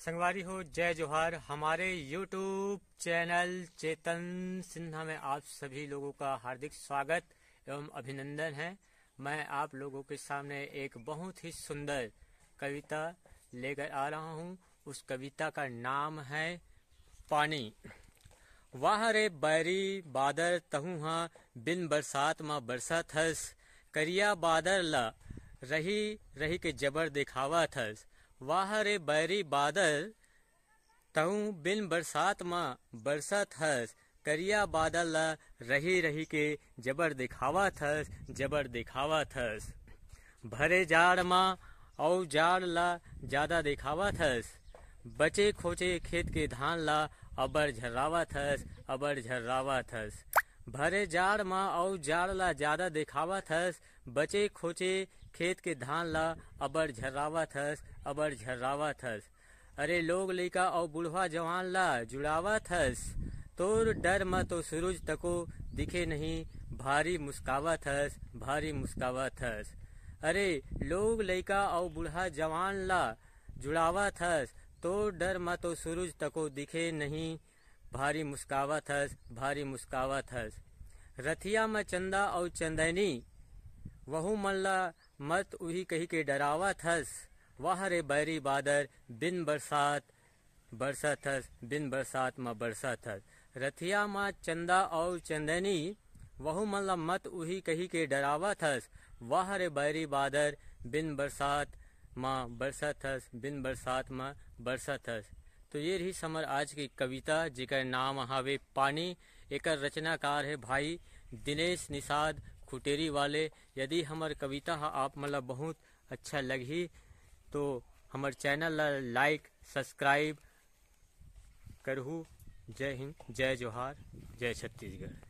संगवारी हो जय जोहार हमारे यूट्यूब चैनल चेतन सिन्हा में आप सभी लोगों का हार्दिक स्वागत एवं अभिनंदन है मैं आप लोगों के सामने एक बहुत ही सुंदर कविता लेकर आ रहा हूँ उस कविता का नाम है पानी वाह रे बैरी बादर तहुहा बिन बरसात माँ बरसा थस करिया बादर ला रही रही के जबर दिखावा थस वाह रे बैरी बादल तऊ बिन बरसात माँ बरसत हस करिया बादल ला रही रही के जबर दिखावा थस जबर दिखावा थस भरे जाड़ माँ और जाड़ ला ज्यादा दिखावा थस बचे खोचे खेत के धान ला अबर झर्रावा थस अबर झर्रावा थस भरे जाड़ म अउ जाड़ ला ज्यादा देखावा हस बचे खोचे खेत के धान ला अबड़ झर्रावत हस अबड़ झर्रावत हस अरे लोग लेका अउ बुढ़वा जवान ला जुड़ावत हस तोर डर म तो सूरज तको दिखे नहीं भारी मुस्कावत हस भारी मुस्कावत हस अरे लोग लेका अउ बुढ़ा जवान ला जुड़ावत हस तोर डर म तो सूरज तको दिखे नहीं भारी मुस्कावत हस भारी मुस्कावत हस रथिया में चंदा और चंदनी वहु मल्ला मत उही कही के डरावत हस वाह रे बैरी बादर बिन बरसात बरसत हस बिन बरसात में बरसत हस रथिया माँ चंदा और चंदनी वहु मल्ला मत उही कही के डरावत हस वाह रे बैरी बादर बिन बरसात माँ बरसत हस बिन बरसात माँ बरसत हस तो ये रही समर आज की कविता जिकर नाम हावे पानी एक रचनाकार है भाई दिनेश निषाद खुटेरी वाले यदि हमार कविता आप मतलब बहुत अच्छा लगी तो हमार चैनल लाइक सब्सक्राइब करूँ जय हिंद जय जोहार जय छत्तीसगढ़